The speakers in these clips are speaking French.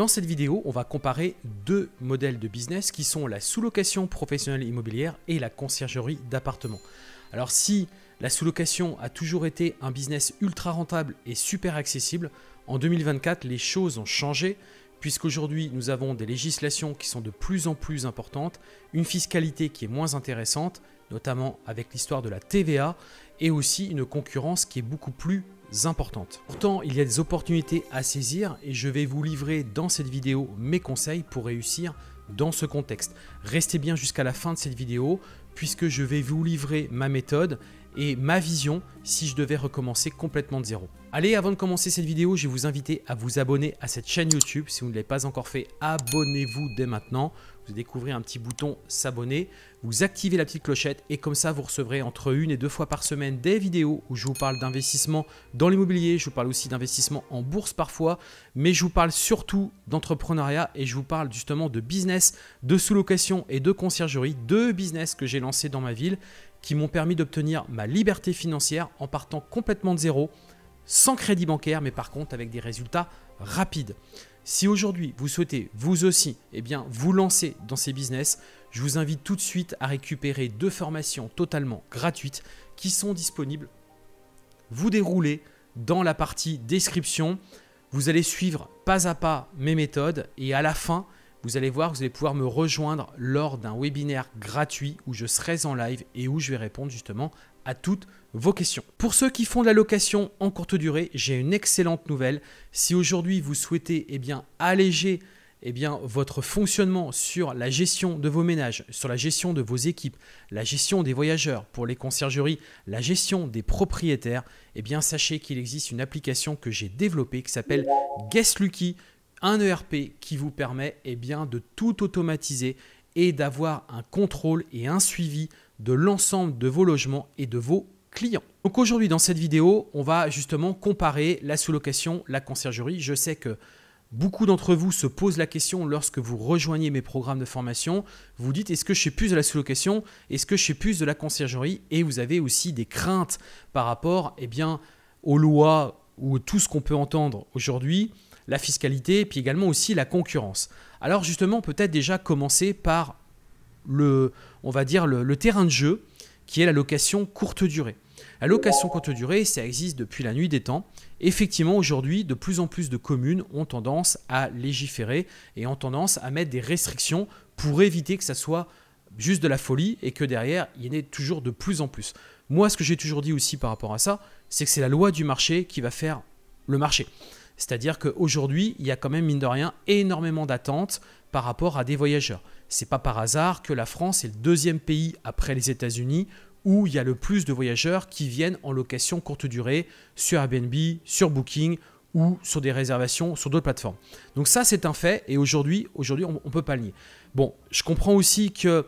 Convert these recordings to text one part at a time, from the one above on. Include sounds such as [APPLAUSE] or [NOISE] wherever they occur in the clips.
Dans cette vidéo, on va comparer deux modèles de business qui sont la sous-location professionnelle immobilière et la conciergerie d'appartements. Alors si la sous-location a toujours été un business ultra rentable et super accessible, en 2024 les choses ont changé puisqu'aujourd'hui nous avons des législations qui sont de plus en plus importantes, une fiscalité qui est moins intéressante, notamment avec l'histoire de la TVA, et aussi une concurrence qui est beaucoup plus importantes. Pourtant, il y a des opportunités à saisir et je vais vous livrer dans cette vidéo mes conseils pour réussir dans ce contexte. Restez bien jusqu'à la fin de cette vidéo puisque je vais vous livrer ma méthode et ma vision si je devais recommencer complètement de zéro. Allez, avant de commencer cette vidéo, je vais vous inviter à vous abonner à cette chaîne YouTube. Si vous ne l'avez pas encore fait, abonnez-vous dès maintenant vous découvrez un petit bouton s'abonner, vous activez la petite clochette et comme ça vous recevrez entre une et deux fois par semaine des vidéos où je vous parle d'investissement dans l'immobilier, je vous parle aussi d'investissement en bourse parfois, mais je vous parle surtout d'entrepreneuriat et je vous parle justement de business, de sous-location et de conciergerie, deux business que j'ai lancés dans ma ville qui m'ont permis d'obtenir ma liberté financière en partant complètement de zéro, sans crédit bancaire, mais par contre avec des résultats rapides. Si aujourd'hui vous souhaitez vous aussi eh bien, vous lancer dans ces business, je vous invite tout de suite à récupérer deux formations totalement gratuites qui sont disponibles. Vous déroulez dans la partie description. Vous allez suivre pas à pas mes méthodes et à la fin, vous allez voir, vous allez pouvoir me rejoindre lors d'un webinaire gratuit où je serai en live et où je vais répondre justement à toutes vos questions. Pour ceux qui font de la location en courte durée, j'ai une excellente nouvelle. Si aujourd'hui vous souhaitez eh bien, alléger et eh bien, votre fonctionnement sur la gestion de vos ménages, sur la gestion de vos équipes, la gestion des voyageurs pour les conciergeries, la gestion des propriétaires, et eh bien, sachez qu'il existe une application que j'ai développée qui s'appelle Guest Lucky, un ERP qui vous permet bien, de tout automatiser et d'avoir un contrôle et un suivi de l'ensemble de vos logements et de vos clients. Donc aujourd'hui dans cette vidéo, on va justement comparer la sous-location, la conciergerie. Je sais que beaucoup d'entre vous se posent la question lorsque vous rejoignez mes programmes de formation, vous dites est-ce que je suis plus de la sous-location, est-ce que je suis plus de la conciergerie et vous avez aussi des craintes par rapport eh bien, aux lois ou tout ce qu'on peut entendre aujourd'hui, la fiscalité puis également aussi la concurrence. Alors justement peut-être déjà commencer par le, on va dire, le, terrain de jeu qui est la location courte durée. La location courte durée, ça existe depuis la nuit des temps. Effectivement, aujourd'hui, de plus en plus de communes ont tendance à légiférer et ont tendance à mettre des restrictions pour éviter que ça soit juste de la folie et que derrière, il y en ait toujours de plus en plus. Moi, ce que j'ai toujours dit aussi par rapport à ça, c'est que c'est la loi du marché qui va faire le marché. C'est-à-dire qu'aujourd'hui, il y a quand même, mine de rien, énormément d'attentes par rapport à des voyageurs. C'est pas par hasard que la France est le deuxième pays après les États-Unis où il y a le plus de voyageurs qui viennent en location courte durée sur Airbnb, sur Booking ou sur des réservations sur d'autres plateformes. Donc ça c'est un fait et aujourd'hui aujourd'hui on, ne peut pas le nier. Bon, je comprends aussi que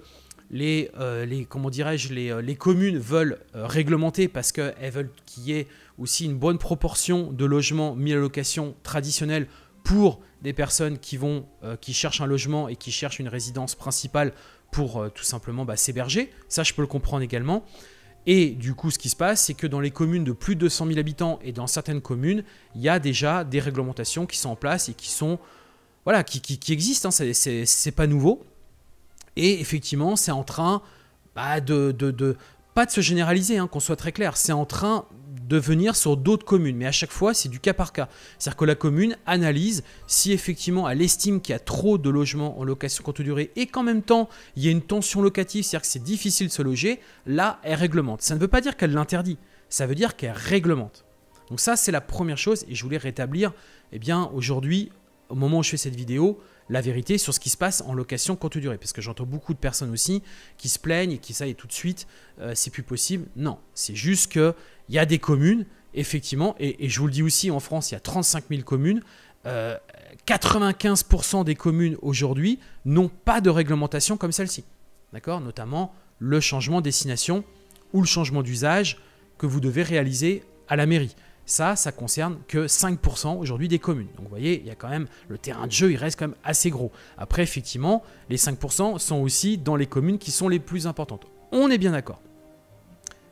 les, euh, les comment dirais-je les, euh, communes veulent euh, réglementer parce qu'elles veulent qu'il y ait aussi une bonne proportion de logements mis à location traditionnelle pour des personnes qui, vont, euh, qui cherchent un logement et qui cherchent une résidence principale pour euh, tout simplement bah, s'héberger. Ça, je peux le comprendre également. Et du coup, ce qui se passe, c'est que dans les communes de plus de 200 000 habitants et dans certaines communes, il y a déjà des réglementations qui sont en place et qui sont, voilà, qui, existent. Hein, c'est pas nouveau. Et effectivement, c'est en train bah, de, de, de, pas de se généraliser, hein, qu'on soit très clair, c'est en train de venir sur d'autres communes, mais à chaque fois c'est du cas par cas. C'est-à-dire que la commune analyse si effectivement elle estime qu'il y a trop de logements en location courte durée et qu'en même temps il y a une tension locative, c'est-à-dire que c'est difficile de se loger, là elle réglemente. Ça ne veut pas dire qu'elle l'interdit, ça veut dire qu'elle réglemente. Donc ça c'est la première chose et je voulais rétablir, eh bien aujourd'hui, au moment où je fais cette vidéo, la vérité sur ce qui se passe en location courte durée. Parce que j'entends beaucoup de personnes aussi qui se plaignent et qui ça tout de suite, euh, c'est plus possible. Non, c'est juste il y a des communes, effectivement, et, je vous le dis aussi, en France, il y a 35 000 communes. 95% euh, des communes aujourd'hui n'ont pas de réglementation comme celle-ci. D'accord Notamment le changement de destination ou le changement d'usage que vous devez réaliser à la mairie. Ça, ça concerne que 5% aujourd'hui des communes. Donc vous voyez, il y a quand même le terrain de jeu, il reste quand même assez gros. Après, effectivement, les 5% sont aussi dans les communes qui sont les plus importantes. On est bien d'accord.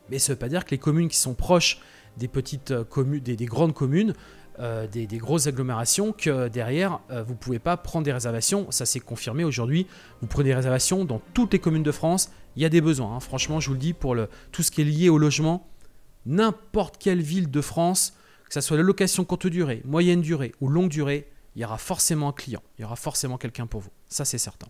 Mais ça ne veut pas dire que les communes qui sont proches des petites euh, communes, des, grandes communes, euh, des, grosses agglomérations que derrière, euh, vous ne pouvez pas prendre des réservations. Ça s'est confirmé aujourd'hui. Vous prenez des réservations dans toutes les communes de France. Il y a des besoins. Hein. Franchement, je vous le dis, pour le, tout ce qui est lié au logement, n'importe quelle ville de France, que ce soit la location courte durée, moyenne durée ou longue durée, il y aura forcément un client, il y aura forcément quelqu'un pour vous. Ça, c'est certain.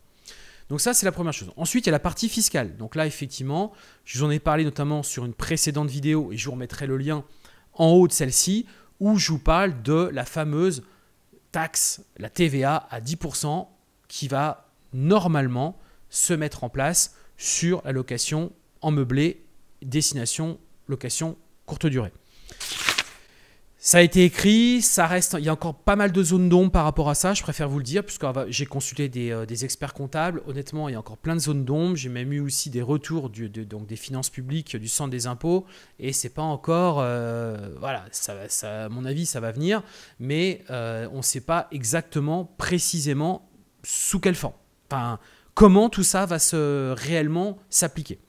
Donc ça, c'est la première chose. Ensuite, il y a la partie fiscale. Donc là, effectivement, je vous en ai parlé notamment sur une précédente vidéo et je vous remettrai le lien en haut de celle-ci, où je vous parle de la fameuse taxe, la TVA à 10% qui va normalement se mettre en place sur la location en meublé destination location courte durée. Ça a été écrit, ça reste, il y a encore pas mal de zones d'ombre par rapport à ça, je préfère vous le dire, puisque j'ai consulté euh, des, experts comptables. Honnêtement, il y a encore plein de zones d'ombre. J'ai même eu aussi des retours donc des finances publiques, du centre des impôts, et c'est pas encore. Euh, voilà, ça, à mon avis, ça va venir, mais euh, on ne sait pas exactement, précisément, sous quel forme. Enfin, comment tout ça va se réellement s'appliquer.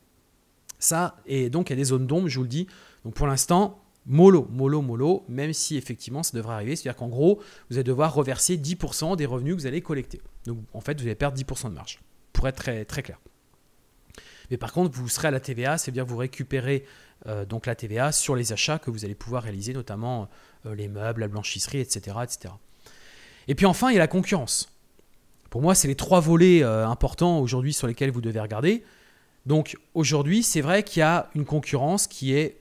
Ça, et donc il y a des zones d'ombre, je vous le dis. Donc pour l'instant, mollo, mollo, mollo, même si effectivement ça devrait arriver. C'est-à-dire qu'en gros, vous allez devoir reverser 10% des revenus que vous allez collecter. Donc en fait, vous allez perdre 10% de marge, pour être très, très clair. Mais par contre, vous serez à la TVA, c'est-à-dire vous récupérez euh, donc la TVA sur les achats que vous allez pouvoir réaliser, notamment euh, les meubles, la blanchisserie, etc., etc. Et puis enfin, il y a la concurrence. Pour moi, c'est les trois volets euh, importants aujourd'hui sur lesquels vous devez regarder. Donc aujourd'hui, c'est vrai qu'il y a une concurrence qui est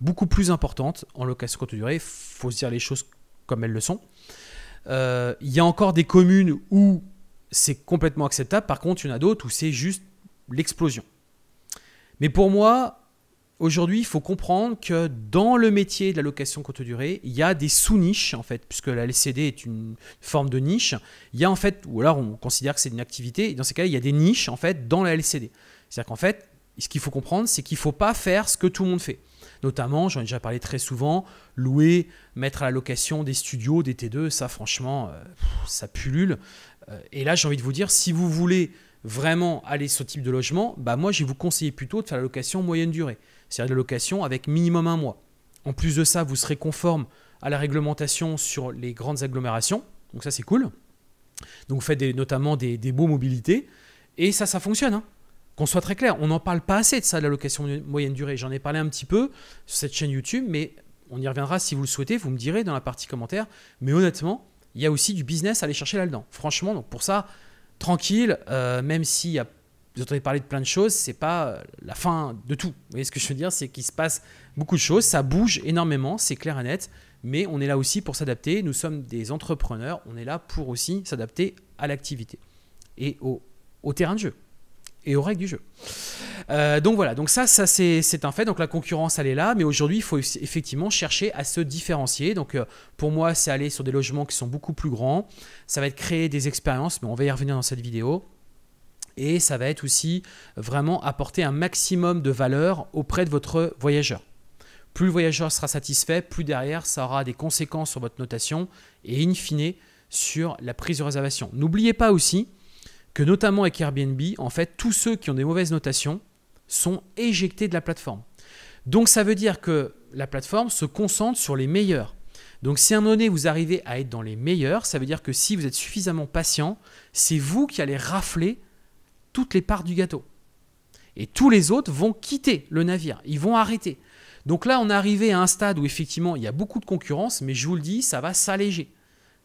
beaucoup plus importante en location courte durée. Il faut se dire les choses comme elles le sont. Euh, il y a encore des communes où c'est complètement acceptable. Par contre, il y en a d'autres où c'est juste l'explosion. Mais pour moi, aujourd'hui, il faut comprendre que dans le métier de la location courte durée, il y a des sous-niches, en fait, puisque la LCD est une forme de niche. Il y a en fait, ou alors on considère que c'est une activité, dans ces cas-là, il y a des niches, en fait, dans la LCD. C'est-à-dire qu'en fait, ce qu'il faut comprendre, c'est qu'il ne faut pas faire ce que tout le monde fait. Notamment, j'en ai déjà parlé très souvent, louer, mettre à la location des studios, des T2, ça franchement, euh, ça pullule. Euh, et là, j'ai envie de vous dire, si vous voulez vraiment aller sur ce type de logement, bah moi, je vais vous conseiller plutôt de faire la location moyenne durée. C'est-à-dire la location avec minimum un mois. En plus de ça, vous serez conforme à la réglementation sur les grandes agglomérations. Donc ça, c'est cool. Donc faites notamment des, beaux mobilités. Et ça, ça fonctionne. Hein. Qu'on soit très clair, on n'en parle pas assez de ça, de la location moyenne durée. J'en ai parlé un petit peu sur cette chaîne YouTube, mais on y reviendra si vous le souhaitez, vous me direz dans la partie commentaire. Mais honnêtement, il y a aussi du business à aller chercher là-dedans. Franchement, donc pour ça, tranquille, euh, même si vous entendez parler de plein de choses, c'est pas euh, la fin de tout. Vous voyez ce que je veux dire C'est qu'il se passe beaucoup de choses, ça bouge énormément, c'est clair et net, mais on est là aussi pour s'adapter. Nous sommes des entrepreneurs, on est là pour aussi s'adapter à l'activité et au terrain de jeu et aux règles du jeu. Euh, donc voilà, donc ça, ça c'est un fait. Donc la concurrence, elle est là, mais aujourd'hui, il faut effectivement chercher à se différencier. Donc euh, pour moi, c'est aller sur des logements qui sont beaucoup plus grands. Ça va être créer des expériences, mais on va y revenir dans cette vidéo. Et ça va être aussi vraiment apporter un maximum de valeur auprès de votre voyageur. Plus le voyageur sera satisfait, plus derrière, ça aura des conséquences sur votre notation et in fine sur la prise de réservation. N'oubliez pas aussi que notamment avec Airbnb, en fait, tous ceux qui ont des mauvaises notations sont éjectés de la plateforme. Donc ça veut dire que la plateforme se concentre sur les meilleurs. Donc si à un moment donné vous arrivez à être dans les meilleurs, ça veut dire que si vous êtes suffisamment patient, c'est vous qui allez rafler toutes les parts du gâteau. Et tous les autres vont quitter le navire, ils vont arrêter. Donc là, on est arrivé à un stade où effectivement il y a beaucoup de concurrence, mais je vous le dis, ça va s'alléger,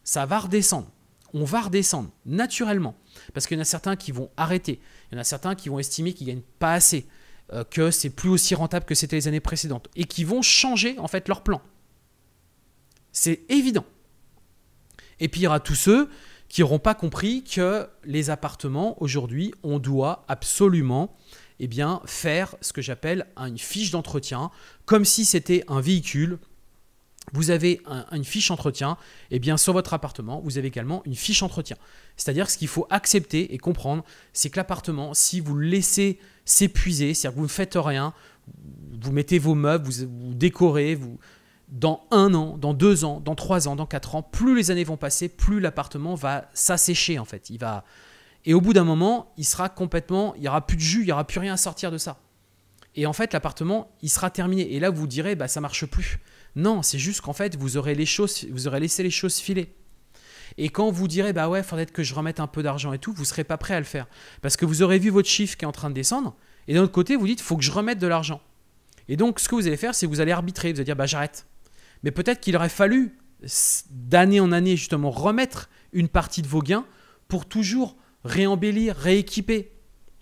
ça va redescendre on va redescendre naturellement. Parce qu'il y en a certains qui vont arrêter, il y en a certains qui vont estimer qu'ils gagnent pas assez, euh, que c'est plus aussi rentable que c'était les années précédentes, et qui vont changer en fait leur plan. C'est évident. Et puis il y aura tous ceux qui n'auront pas compris que les appartements, aujourd'hui, on doit absolument eh bien, faire ce que j'appelle une fiche d'entretien, comme si c'était un véhicule vous avez une fiche entretien, et bien sur votre appartement, vous avez également une fiche entretien. C'est-à-dire ce qu'il faut accepter et comprendre, c'est que l'appartement, si vous le laissez s'épuiser, c'est-à-dire que vous ne faites rien, vous mettez vos meubles, vous, vous décorez, vous, dans un an, dans deux ans, dans trois ans, dans quatre ans, plus les années vont passer, plus l'appartement va s'assécher en fait. Il va... Et au bout d'un moment, il sera complètement, il n'y aura plus de jus, il n'y aura plus rien à sortir de ça. Et en fait, l'appartement, il sera terminé. Et là, vous vous direz, bah, ça marche plus. Non, c'est juste qu'en fait, vous aurez, les choses, vous aurez laissé les choses filer. Et quand vous direz, bah ouais, faudrait que je remette un peu d'argent et tout, vous serez pas prêt à le faire. Parce que vous aurez vu votre chiffre qui est en train de descendre. Et d'un autre côté, vous dites, faut que je remette de l'argent. Et donc, ce que vous allez faire, c'est que vous allez arbitrer. Vous allez dire, bah j'arrête. Mais peut-être qu'il aurait fallu, d'année en année, justement, remettre une partie de vos gains pour toujours réembellir, rééquiper.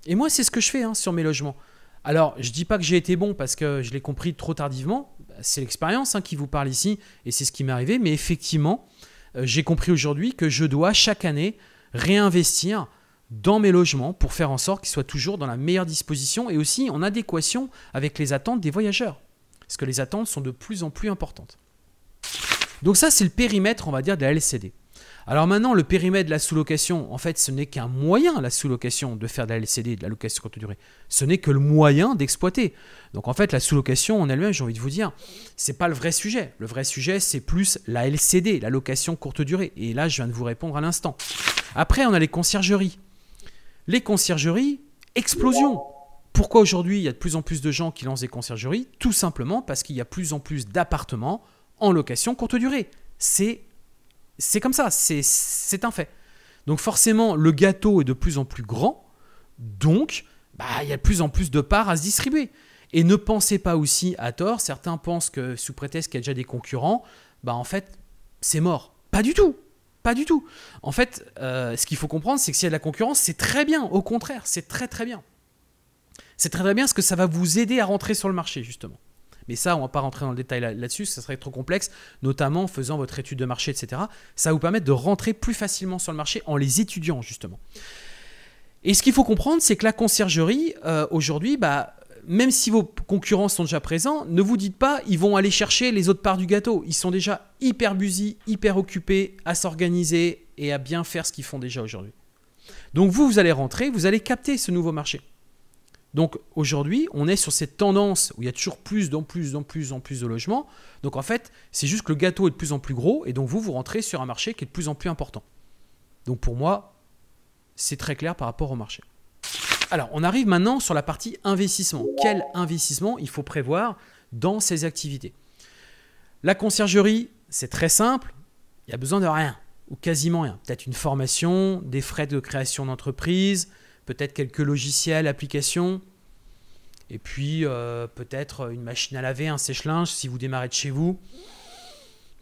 Et moi, c'est ce que je fais hein, sur mes logements. Alors, je dis pas que j'ai été bon parce que je l'ai compris trop tardivement. C'est l'expérience hein, qui vous parle ici et c'est ce qui m'est arrivé. Mais effectivement, euh, j'ai compris aujourd'hui que je dois chaque année réinvestir dans mes logements pour faire en sorte qu'ils soient toujours dans la meilleure disposition et aussi en adéquation avec les attentes des voyageurs. Parce que les attentes sont de plus en plus importantes. Donc ça, c'est le périmètre, on va dire, de la LCD. Alors maintenant, le périmètre de la sous-location, en fait, ce n'est qu'un moyen, la sous-location, de faire de la LCD, de la location courte durée. Ce n'est que le moyen d'exploiter. Donc en fait, la sous-location en elle-même, j'ai envie de vous dire, ce n'est pas le vrai sujet. Le vrai sujet, c'est plus la LCD, la location courte durée. Et là, je viens de vous répondre à l'instant. Après, on a les conciergeries. Les conciergeries, explosion. Pourquoi aujourd'hui il y a de plus en plus de gens qui lancent des conciergeries Tout simplement parce qu'il y a de plus en plus d'appartements en location courte durée. C'est c'est comme ça, c'est un fait. Donc forcément, le gâteau est de plus en plus grand, donc bah, il y a de plus en plus de parts à se distribuer. Et ne pensez pas aussi à tort, certains pensent que sous prétexte qu'il y a déjà des concurrents, bah en fait, c'est mort. Pas du tout pas du tout. En fait, euh, ce qu'il faut comprendre, c'est que s'il y a de la concurrence, c'est très bien. Au contraire, c'est très très bien. C'est très très bien parce que ça va vous aider à rentrer sur le marché, justement. Mais ça, on ne va pas rentrer dans le détail là-dessus, ça serait trop complexe, notamment en faisant votre étude de marché, etc. Ça va vous permettre de rentrer plus facilement sur le marché en les étudiant, justement. Et ce qu'il faut comprendre, c'est que la conciergerie, euh, aujourd'hui, bah, même si vos concurrents sont déjà présents, ne vous dites pas ils vont aller chercher les autres parts du gâteau. Ils sont déjà hyper busy, hyper occupés à s'organiser et à bien faire ce qu'ils font déjà aujourd'hui. Donc vous, vous allez rentrer, vous allez capter ce nouveau marché. Donc aujourd'hui, on est sur cette tendance où il y a toujours plus, en plus, en plus, en plus de logements. Donc en fait, c'est juste que le gâteau est de plus en plus gros et donc vous, vous rentrez sur un marché qui est de plus en plus important. Donc pour moi, c'est très clair par rapport au marché. Alors on arrive maintenant sur la partie investissement. Quel investissement il faut prévoir dans ces activités La conciergerie, c'est très simple, il n'y a besoin de rien ou quasiment rien. Peut-être une formation, des frais de création d'entreprise, peut-être quelques logiciels, applications, et puis euh, peut-être une machine à laver, un sèche-linge si vous démarrez de chez vous.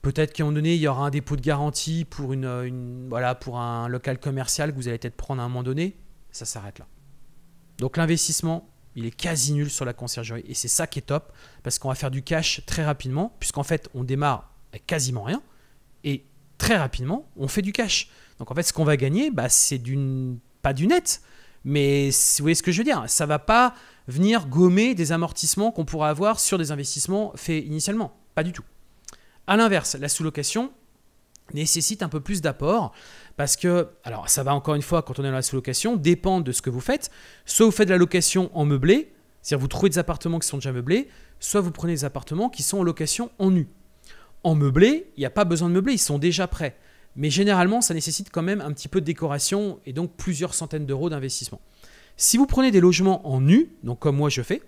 Peut-être qu'à un moment donné, il y aura un dépôt de garantie pour, une, voilà, pour un local commercial que vous allez peut-être prendre à un moment donné. Ça s'arrête là. Donc l'investissement, il est quasi nul sur la conciergerie. Et c'est ça qui est top, parce qu'on va faire du cash très rapidement, puisqu'en fait, on démarre avec quasiment rien. Et très rapidement, on fait du cash. Donc en fait, ce qu'on va gagner, bah, c'est pas du net, mais vous voyez ce que je veux dire Ça va pas venir gommer des amortissements qu'on pourra avoir sur des investissements faits initialement. Pas du tout. A l'inverse, la sous-location nécessite un peu plus d'apport parce que, alors ça va encore une fois, quand on est dans la sous-location, dépend de ce que vous faites. Soit vous faites de la location en meublé, c'est-à-dire vous trouvez des appartements qui sont déjà meublés, soit vous prenez des appartements qui sont en location en nu. En meublé, il n'y a pas besoin de meubler, ils sont déjà prêts. Mais généralement, ça nécessite quand même un petit peu de décoration et donc plusieurs centaines d'euros d'investissement. Si vous prenez des logements en nu, donc comme moi je fais,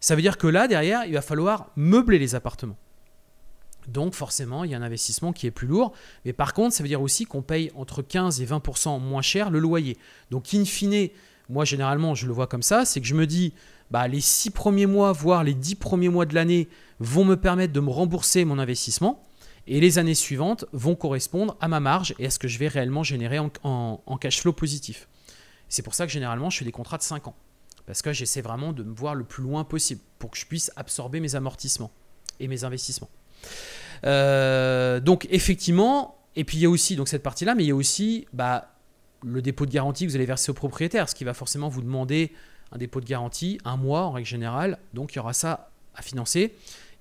ça veut dire que là, derrière, il va falloir meubler les appartements. Donc forcément, il y a un investissement qui est plus lourd. Mais par contre, ça veut dire aussi qu'on paye entre 15 et 20% moins cher le loyer. Donc in fine, moi généralement, je le vois comme ça, c'est que je me dis, bah, les 6 premiers mois, voire les 10 premiers mois de l'année vont me permettre de me rembourser mon investissement. Et les années suivantes vont correspondre à ma marge et à ce que je vais réellement générer en, cash flow positif. C'est pour ça que généralement, je fais des contrats de 5 ans. Parce que j'essaie vraiment de me voir le plus loin possible pour que je puisse absorber mes amortissements et mes investissements. Euh, donc effectivement, et puis il y a aussi donc cette partie-là, mais il y a aussi bah, le dépôt de garantie que vous allez verser au propriétaire, ce qui va forcément vous demander un dépôt de garantie, un mois en règle générale, donc il y aura ça à financer.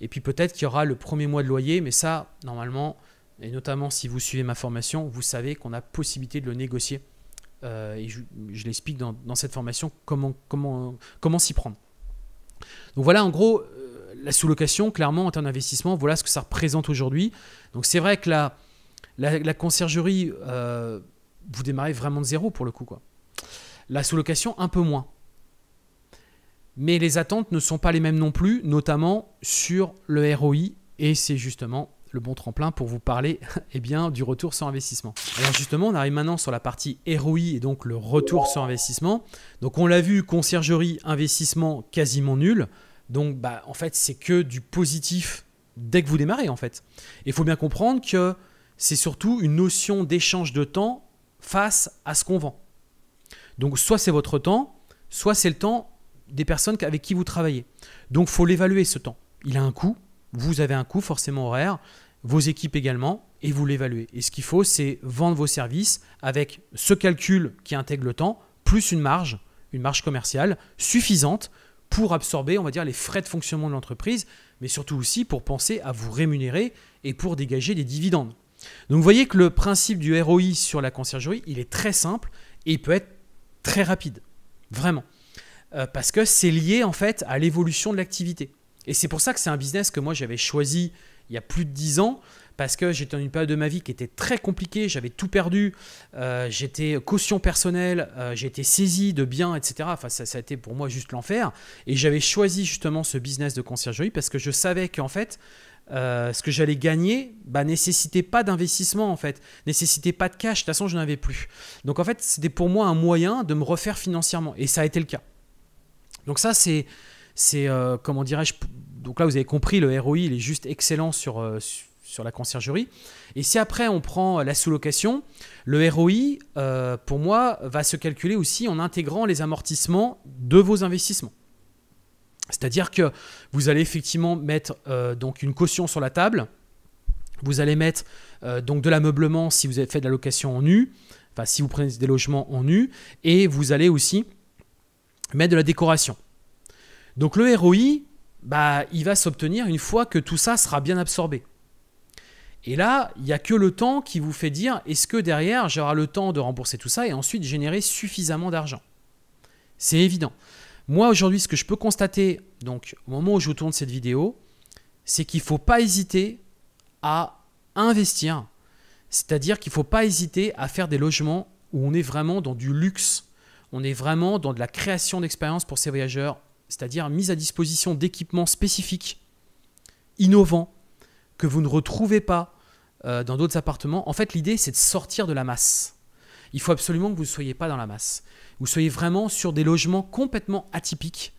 Et puis peut-être qu'il y aura le premier mois de loyer, mais ça, normalement, et notamment si vous suivez ma formation, vous savez qu'on a possibilité de le négocier. Euh, et je, l'explique dans, cette formation comment, comment, comment s'y prendre. Donc voilà en gros euh, la sous-location, clairement en termes d'investissement, voilà ce que ça représente aujourd'hui. Donc c'est vrai que la, la, conciergerie, euh, vous démarrez vraiment de zéro pour le coup. Quoi. La sous-location, un peu moins. Mais les attentes ne sont pas les mêmes non plus, notamment sur le ROI, et c'est justement le bon tremplin pour vous parler [LAUGHS] eh bien, du retour sur investissement. Alors justement, on arrive maintenant sur la partie ROI et donc le retour sur investissement. Donc on l'a vu, conciergerie, investissement quasiment nul. Donc bah, en fait, c'est que du positif dès que vous démarrez en fait. Il faut bien comprendre que c'est surtout une notion d'échange de temps face à ce qu'on vend. Donc soit c'est votre temps, soit c'est le temps des personnes avec qui vous travaillez. Donc faut l'évaluer ce temps. Il a un coût, vous avez un coût forcément horaire, vos équipes également, et vous l'évaluez. Et ce qu'il faut, c'est vendre vos services avec ce calcul qui intègre le temps, plus une marge, une marge commerciale suffisante pour absorber, on va dire, les frais de fonctionnement de l'entreprise, mais surtout aussi pour penser à vous rémunérer et pour dégager des dividendes. Donc vous voyez que le principe du ROI sur la conciergerie, il est très simple et il peut être très rapide, vraiment. Euh, parce que c'est lié en fait à l'évolution de l'activité. Et c'est pour ça que c'est un business que moi j'avais choisi il y a plus de 10 ans parce que j'étais dans une période de ma vie qui était très compliquée, j'avais tout perdu, euh, j'étais caution personnelle, euh, j'étais saisi de biens, etc. Enfin, ça, a été pour moi juste l'enfer. Et j'avais choisi justement ce business de conciergerie parce que je savais qu'en fait, ce que j'allais gagner bah, nécessitait pas d'investissement en fait, nécessitait pas de cash, de toute façon je n'en avais plus. Donc en fait c'était pour moi un moyen de me refaire financièrement et ça a été le cas. Donc ça, c'est, c'est euh, comment dirais-je Donc là, vous avez compris, le ROI, il est juste excellent sur, euh, sur la conciergerie. Et si après, on prend euh, la sous-location, le ROI, pour moi, va se calculer aussi en intégrant les amortissements de vos investissements. C'est-à-dire que vous allez effectivement mettre donc une caution sur la table, vous allez mettre donc de l'ameublement si vous avez fait de la location en nu, enfin si vous prenez des logements en nu, et vous allez aussi mais de la décoration. Donc le ROI, bah, il va s'obtenir une fois que tout ça sera bien absorbé. Et là, il n'y a que le temps qui vous fait dire est-ce que derrière j'aurai le temps de rembourser tout ça et ensuite générer suffisamment d'argent. C'est évident. Moi aujourd'hui, ce que je peux constater, donc au moment où je vous tourne cette vidéo, c'est qu'il ne faut pas hésiter à investir. C'est-à-dire qu'il ne faut pas hésiter à faire des logements où on est vraiment dans du luxe on est vraiment dans de la création d'expérience pour ces voyageurs, c'est-à-dire mise à disposition d'équipements spécifiques, innovants, que vous ne retrouvez pas euh, dans d'autres appartements. En fait, l'idée, c'est de sortir de la masse. Il faut absolument que vous ne soyez pas dans la masse. Vous soyez vraiment sur des logements complètement atypiques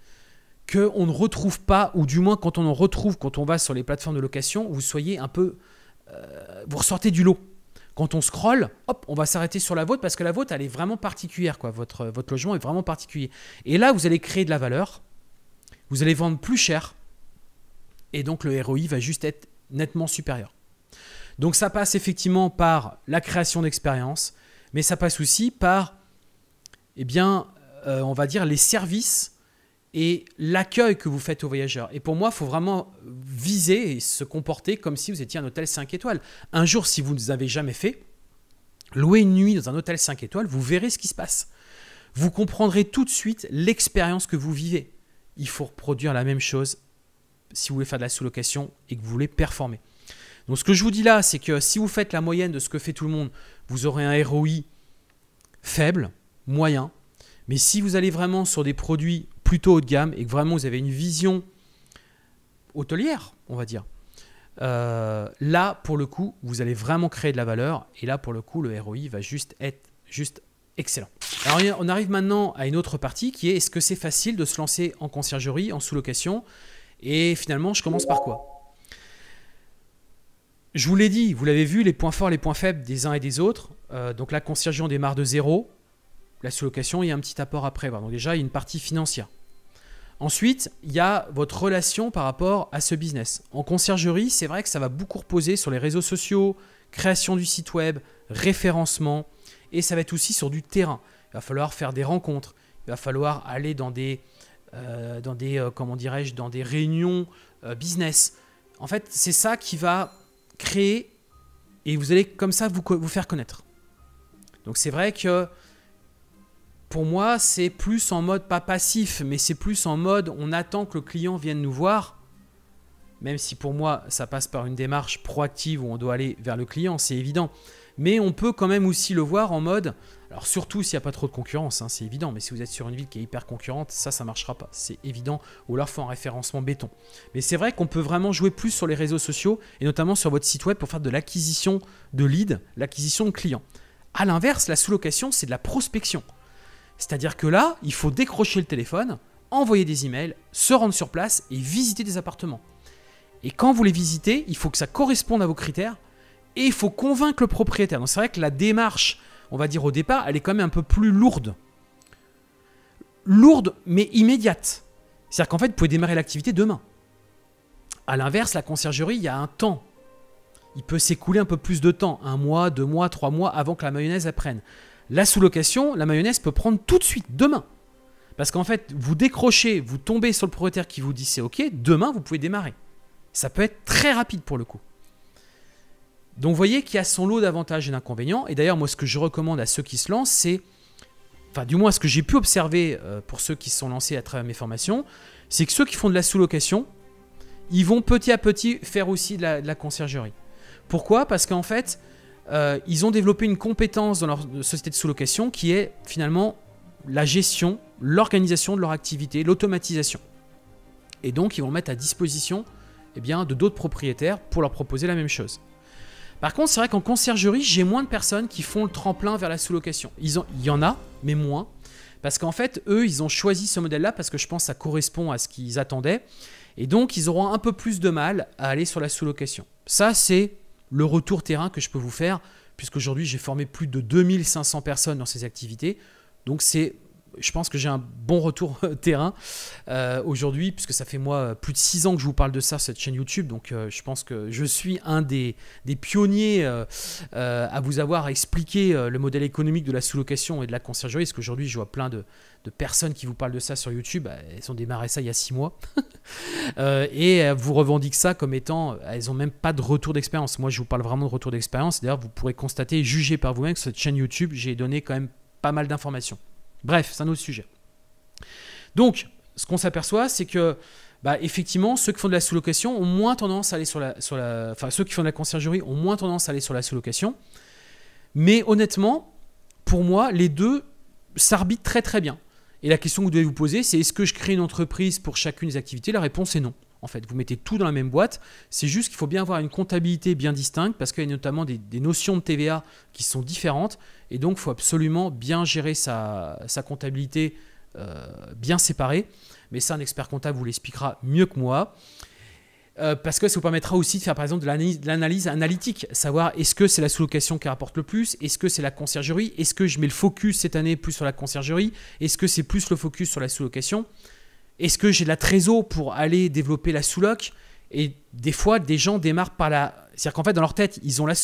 on ne retrouve pas, ou du moins quand on en retrouve, quand on va sur les plateformes de location, vous soyez un peu... Euh, vous ressortez du lot quand on scrolle, hop, on va s'arrêter sur la vôtre parce que la vôtre, elle est vraiment particulière. Quoi. Votre, euh, votre logement est vraiment particulier. Et là, vous allez créer de la valeur, vous allez vendre plus cher, et donc le ROI va juste être nettement supérieur. Donc ça passe effectivement par la création d'expérience, mais ça passe aussi par, eh bien, euh, on va dire, les services et l'accueil que vous faites aux voyageurs. Et pour moi, il faut vraiment viser et se comporter comme si vous étiez un hôtel 5 étoiles. Un jour, si vous ne l'avez jamais fait, louer une nuit dans un hôtel 5 étoiles, vous verrez ce qui se passe. Vous comprendrez tout de suite l'expérience que vous vivez. Il faut reproduire la même chose si vous voulez faire de la sous-location et que vous voulez performer. Donc ce que je vous dis là, c'est que si vous faites la moyenne de ce que fait tout le monde, vous aurez un ROI faible, moyen. Mais si vous allez vraiment sur des produits plutôt haut de gamme et que vraiment vous avez une vision hôtelière, on va dire, euh, là, pour le coup, vous allez vraiment créer de la valeur. Et là, pour le coup, le ROI va juste être juste excellent. Alors, on arrive maintenant à une autre partie qui est est-ce que c'est facile de se lancer en conciergerie, en sous-location Et finalement, je commence par quoi je vous l'ai dit, vous l'avez vu, les points forts, les points faibles des uns et des autres. Euh, donc la conciergerie, on démarre de zéro. La sous-location, il y a un petit apport après. Donc déjà, il y a une partie financière. Ensuite, il y a votre relation par rapport à ce business. En conciergerie, c'est vrai que ça va beaucoup reposer sur les réseaux sociaux, création du site web, référencement, et ça va être aussi sur du terrain. Il va falloir faire des rencontres, il va falloir aller dans des, euh, dans des euh, comment dirais-je, dans des réunions euh, business. En fait, c'est ça qui va créer et vous allez comme ça vous faire connaître. Donc c'est vrai que pour moi, c'est plus en mode pas passif, mais c'est plus en mode on attend que le client vienne nous voir. Même si pour moi, ça passe par une démarche proactive où on doit aller vers le client, c'est évident. Mais on peut quand même aussi le voir en mode, alors surtout s'il n'y a pas trop de concurrence, hein, c'est évident, mais si vous êtes sur une ville qui est hyper concurrente, ça, ça ne marchera pas, c'est évident. Ou alors il faut un référencement béton. Mais c'est vrai qu'on peut vraiment jouer plus sur les réseaux sociaux, et notamment sur votre site web pour faire de l'acquisition de leads, l'acquisition de clients. A l'inverse, la sous-location, c'est de la prospection. C'est-à-dire que là, il faut décrocher le téléphone, envoyer des emails, se rendre sur place et visiter des appartements. Et quand vous les visitez, il faut que ça corresponde à vos critères et il faut convaincre le propriétaire. Donc c'est vrai que la démarche, on va dire au départ, elle est quand même un peu plus lourde. Lourde mais immédiate. C'est-à-dire qu'en fait, vous pouvez démarrer l'activité demain. A l'inverse, la conciergerie, il y a un temps. Il peut s'écouler un peu plus de temps, un mois, deux mois, trois mois avant que la mayonnaise apprenne. La sous-location, la mayonnaise peut prendre tout de suite, demain. Parce qu'en fait, vous décrochez, vous tombez sur le propriétaire qui vous dit c'est OK, demain vous pouvez démarrer. Ça peut être très rapide pour le coup. Donc vous voyez qu'il y a son lot d'avantages et d'inconvénients. Et d'ailleurs, moi, ce que je recommande à ceux qui se lancent, c'est, enfin du moins ce que j'ai pu observer euh, pour ceux qui se sont lancés à travers mes formations, c'est que ceux qui font de la sous-location, ils vont petit à petit faire aussi de la, la conciergerie. Pourquoi Parce qu'en fait, euh, ils ont développé une compétence dans leur société de sous-location qui est finalement la gestion, l'organisation de leur activité, l'automatisation. Et donc ils vont mettre à disposition eh bien, de d'autres propriétaires pour leur proposer la même chose. Par contre, c'est vrai qu'en conciergerie, j'ai moins de personnes qui font le tremplin vers la sous-location. Il y en a, mais moins. Parce qu'en fait, eux, ils ont choisi ce modèle-là parce que je pense que ça correspond à ce qu'ils attendaient. Et donc, ils auront un peu plus de mal à aller sur la sous-location. Ça, c'est le retour terrain que je peux vous faire, puisqu'aujourd'hui j'ai formé plus de 2500 personnes dans ces activités. Donc c'est je pense que j'ai un bon retour euh, terrain euh, aujourd'hui, puisque ça fait moi plus de 6 ans que je vous parle de ça, sur cette chaîne YouTube. Donc euh, je pense que je suis un des, pionniers à vous avoir expliqué le modèle économique de la sous-location et de la conciergerie, parce qu'aujourd'hui je vois plein de, personnes qui vous parlent de ça sur YouTube. Bah, elles ont démarré ça il y a 6 mois. [LAUGHS] et elles vous revendiquent ça comme étant, elles n'ont même pas de retour d'expérience. Moi je vous parle vraiment de retour d'expérience. D'ailleurs vous pourrez constater, juger par vous-même que cette chaîne YouTube, j'ai donné quand même pas mal d'informations. Bref, c'est un autre sujet. Donc, ce qu'on s'aperçoit, c'est que bah, effectivement, ceux qui font de la sous-location ont moins tendance à aller sur la, sur la, enfin, ceux qui font de la conciergerie ont moins tendance à aller sur la sous-location. Mais honnêtement, pour moi, les deux s'arbitrent très très bien. Et la question que vous devez vous poser, c'est est-ce que je crée une entreprise pour chacune des activités La réponse est non en fait. Vous mettez tout dans la même boîte. C'est juste qu'il faut bien avoir une comptabilité bien distincte parce qu'il y a notamment des, notions de TVA qui sont différentes. Et donc, il faut absolument bien gérer sa, comptabilité euh, bien séparée. Mais ça, un expert comptable vous l'expliquera mieux que moi. Euh, parce que ça vous permettra aussi de faire par exemple de l'analyse analytique, savoir est-ce que c'est la sous-location qui rapporte le plus, est-ce que c'est la conciergerie, est-ce que je mets le focus cette année plus sur la conciergerie, est-ce que c'est plus le focus sur la sous-location. Est-ce que j'ai de la trésor pour aller développer la sous-loc Et des fois, des gens démarrent par la. C'est-à-dire qu'en fait, dans leur tête, ils ont la.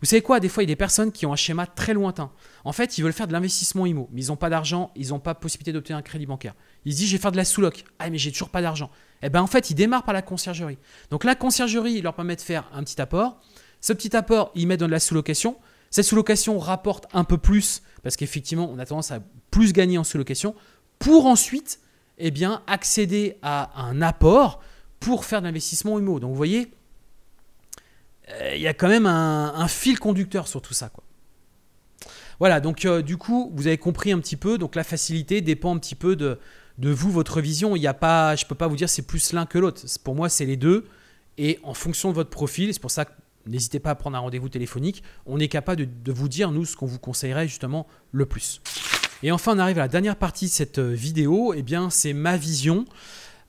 Vous savez quoi Des fois, il y a des personnes qui ont un schéma très lointain. En fait, ils veulent faire de l'investissement IMO, mais ils n'ont pas d'argent, ils n'ont pas possibilité d'obtenir un crédit bancaire. Ils se disent, je vais faire de la sous-loc. Ah, mais j'ai toujours pas d'argent. Eh bien, en fait, ils démarrent par la conciergerie. Donc, la conciergerie leur permet de faire un petit apport. Ce petit apport, ils mettent dans de la sous-location. Cette sous-location rapporte un peu plus, parce qu'effectivement, on a tendance à plus gagner en sous-location, pour ensuite eh bien, accéder à un apport pour faire de l'investissement humo. Donc vous voyez, euh, il y a quand même un, fil conducteur sur tout ça. Quoi. Voilà, donc euh, du coup, vous avez compris un petit peu. Donc la facilité dépend un petit peu de, vous, votre vision. Il a pas, je ne peux pas vous dire c'est plus l'un que l'autre. Pour moi, c'est les deux. Et en fonction de votre profil, c'est pour ça que n'hésitez pas à prendre un rendez-vous téléphonique, on est capable de vous dire, nous, ce qu'on vous conseillerait justement le plus. Et enfin, on arrive à la dernière partie de cette euh, vidéo. Eh bien, c'est ma vision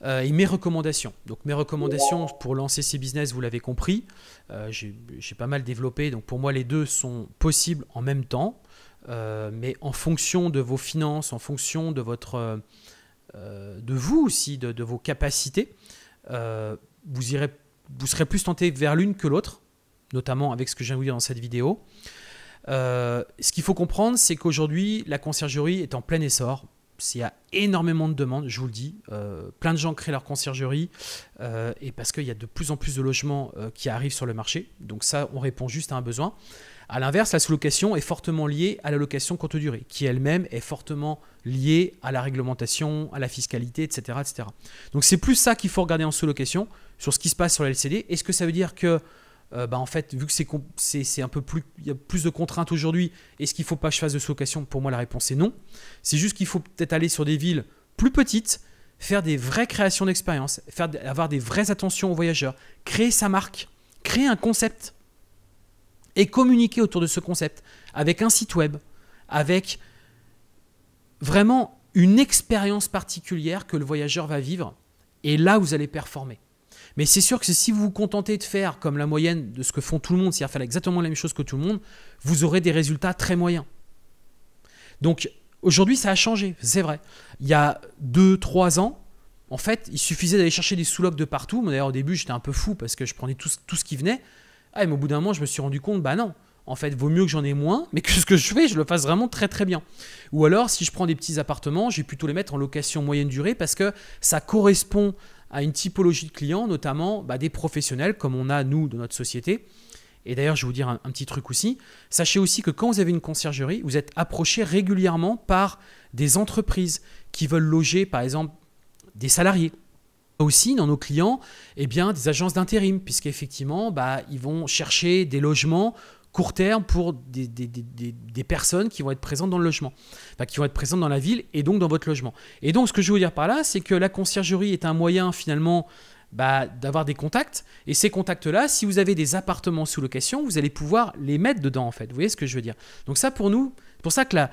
euh, et mes recommandations. Donc mes recommandations pour lancer ces business, vous l'avez compris, euh, j'ai pas mal développé, donc pour moi les deux sont possibles en même temps, mais en fonction de vos finances, en fonction de votre, de vous aussi, de, vos capacités, vous serez plus tenté vers l'une que l'autre, notamment avec ce que j'ai vous dire dans cette vidéo. Euh, ce qu'il faut comprendre, c'est qu'aujourd'hui, la conciergerie est en plein essor. Il y a énormément de demandes, je vous le dis. Euh, plein de gens créent leur conciergerie euh, et parce qu'il y a de plus en plus de logements qui arrivent sur le marché. Donc ça, on répond juste à un besoin. À l'inverse, la sous-location est fortement liée à la location courte durée, qui elle-même est fortement liée à la réglementation, à la fiscalité, etc. etc. Donc c'est plus ça qu'il faut regarder en sous-location, sur ce qui se passe sur la LCD. Est-ce que ça veut dire que euh, bah, en fait, vu que c'est un peu plus, il y a plus de contraintes aujourd'hui, est-ce qu'il ne faut pas que je fasse de sous-location Pour moi, la réponse est non. C'est juste qu'il faut peut-être aller sur des villes plus petites, faire des vraies créations d'expérience, avoir des vraies attentions aux voyageurs, créer sa marque, créer un concept et communiquer autour de ce concept avec un site web, avec vraiment une expérience particulière que le voyageur va vivre. Et là, vous allez performer. Mais c'est sûr que si vous vous contentez de faire comme la moyenne de ce que font tout le monde, c'est-à-dire faire exactement la même chose que tout le monde, vous aurez des résultats très moyens. Donc aujourd'hui, ça a changé, c'est vrai. Il y a 2-3 ans, en fait, il suffisait d'aller chercher des sous-locs de partout. Moi, d'ailleurs, au début, j'étais un peu fou parce que je prenais tout, tout ce qui venait. Ah, mais au bout d'un moment, je me suis rendu compte, bah non, en fait, vaut mieux que j'en ai moins, mais que ce que je fais, je le fasse vraiment très très bien. Ou alors, si je prends des petits appartements, j'ai plutôt les mettre en location moyenne durée parce que ça correspond à une typologie de clients, notamment bah, des professionnels comme on a nous dans notre société. Et d'ailleurs, je vais vous dire un, petit truc aussi. Sachez aussi que quand vous avez une conciergerie, vous êtes approché régulièrement par des entreprises qui veulent loger, par exemple, des salariés. Aussi, dans nos clients, eh bien, des agences d'intérim, puisqu'effectivement, bah, ils vont chercher des logements court terme pour des, personnes qui vont être présentes dans le logement, qui vont être présentes dans la ville et donc dans votre logement. Et donc ce que je veux dire par là, c'est que la conciergerie est un moyen finalement bah, d'avoir des contacts. Et ces contacts-là, si vous avez des appartements sous location, vous allez pouvoir les mettre dedans en fait. Vous voyez ce que je veux dire Donc ça pour nous, c'est pour ça que la,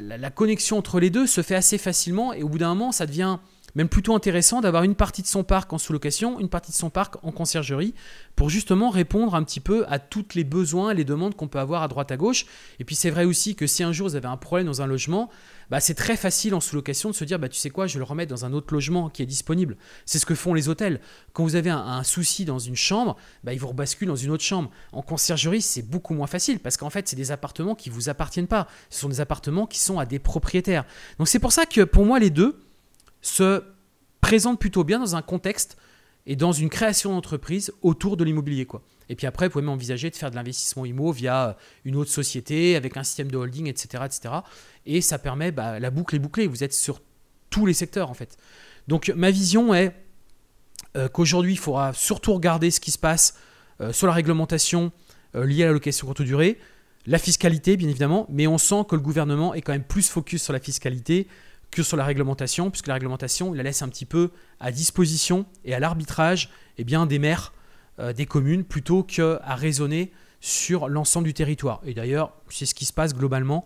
la connexion entre les deux se fait assez facilement et au bout d'un moment, ça devient même plutôt intéressant d'avoir une partie de son parc en sous-location, une partie de son parc en conciergerie, pour justement répondre un petit peu à tous les besoins, les demandes qu'on peut avoir à droite à gauche. Et puis c'est vrai aussi que si un jour vous avez un problème dans un logement, bah, c'est très facile en sous-location de se dire, bah tu sais quoi, je vais le remets dans un autre logement qui est disponible. C'est ce que font les hôtels. Quand vous avez un, souci dans une chambre, bah, ils vous rebasculent dans une autre chambre. En conciergerie, c'est beaucoup moins facile parce qu'en fait, c'est des appartements qui ne vous appartiennent pas. Ce sont des appartements qui sont à des propriétaires. Donc c'est pour ça que pour moi, les deux, se présente plutôt bien dans un contexte et dans une création d'entreprise autour de l'immobilier. quoi. Et puis après, vous pouvez même envisager de faire de l'investissement IMO via euh, une autre société, avec un système de holding, etc. etc. et ça permet, bah, la boucle est bouclée, vous êtes sur tous les secteurs en fait. Donc ma vision est euh, qu'aujourd'hui, il faudra surtout regarder ce qui se passe euh, sur la réglementation liée à la location courte durée, la fiscalité bien évidemment, mais on sent que le gouvernement est quand même plus focus sur la fiscalité que sur la réglementation, puisque la réglementation, la laisse un petit peu à disposition et à l'arbitrage eh bien, des maires, euh, des communes, plutôt qu'à raisonner sur l'ensemble du territoire. Et d'ailleurs, c'est ce qui se passe globalement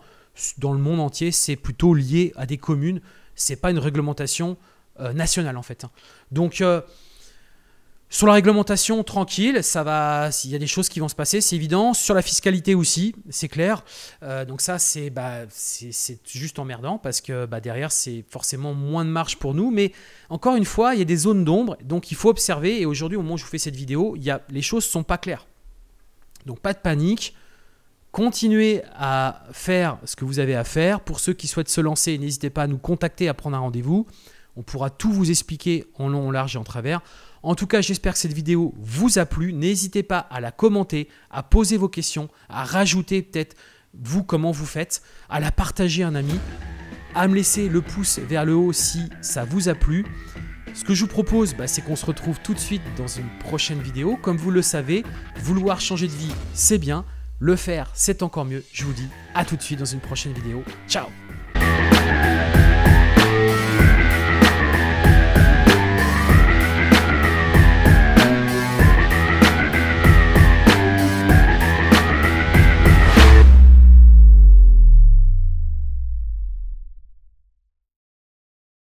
dans le monde entier, c'est plutôt lié à des communes, c'est pas une réglementation euh, nationale en fait. Hein. Donc, euh, sur la réglementation, tranquille, ça va. Il y a des choses qui vont se passer, c'est évident. Sur la fiscalité aussi, c'est clair. Euh, donc ça, bah, c'est c'est juste emmerdant parce que bah, derrière, c'est forcément moins de marge pour nous. Mais encore une fois, il y a des zones d'ombre, donc il faut observer. Et aujourd'hui, au moment où je vous fais cette vidéo, il les choses sont pas claires. Donc pas de panique. Continuez à faire ce que vous avez à faire. Pour ceux qui souhaitent se lancer, n'hésitez pas à nous contacter, à prendre un rendez-vous. On pourra tout vous expliquer en long, en large et en travers. En tout cas, j'espère que cette vidéo vous a plu. N'hésitez pas à la commenter, à poser vos questions, à rajouter peut-être vous comment vous faites, à la partager un ami, à me laisser le pouce vers le haut si ça vous a plu. Ce que je vous propose, bah, c'est qu'on se retrouve tout de suite dans une prochaine vidéo. Comme vous le savez, vouloir changer de vie, c'est bien. Le faire, c'est encore mieux. Je vous dis à tout de suite dans une prochaine vidéo. Ciao